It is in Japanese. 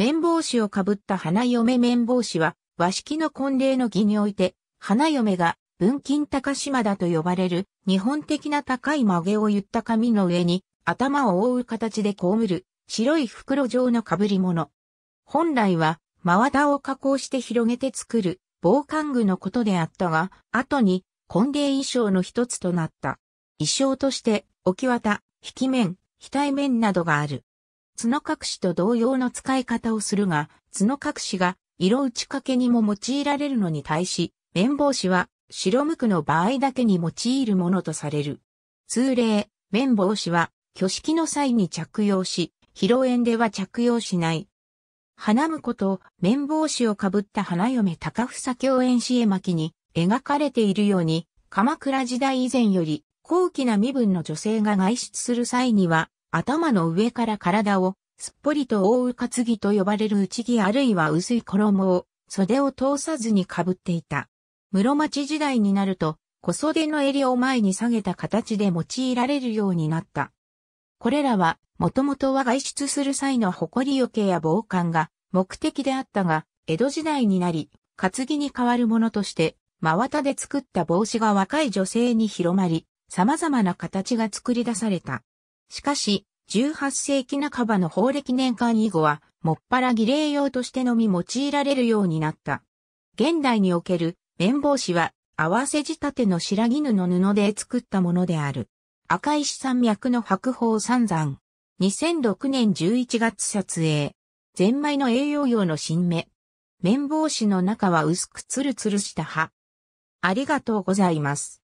綿帽子をかぶった花嫁綿帽子は、和式の婚礼の儀において、花嫁が文金高島だと呼ばれる、日本的な高い曲げを言った髪の上に、頭を覆う形で被る、白い袋状の被り物。本来は、真綿を加工して広げて作る、防寒具のことであったが、後に、婚礼衣装の一つとなった。衣装として、置き綿、引き面、額面などがある。角隠しと同様の使い方をするが、角隠しが色打ち掛けにも用いられるのに対し、綿帽子は白無垢の場合だけに用いるものとされる。通例、綿帽子は挙式の際に着用し、披露宴では着用しない。花婿と綿帽子をかぶった花嫁高房共演し絵巻に描かれているように、鎌倉時代以前より高貴な身分の女性が外出する際には、頭の上から体をすっぽりと覆う担ぎと呼ばれる内着あるいは薄い衣を袖を通さずに被っていた。室町時代になると、小袖の襟を前に下げた形で用いられるようになった。これらは、もともとは外出する際の誇りよけや防寒が目的であったが、江戸時代になり、担ぎに代わるものとして、真綿で作った帽子が若い女性に広まり、様々な形が作り出された。しかし、18世紀半ばの法暦年間以後は、もっぱら儀礼用としてのみ用いられるようになった。現代における綿帽子は、合わせ仕立ての白絹の布で作ったものである。赤石山脈の白鳳三山。2006年11月撮影。ゼンマイの栄養用の新芽。綿帽子の中は薄くツルツルした葉。ありがとうございます。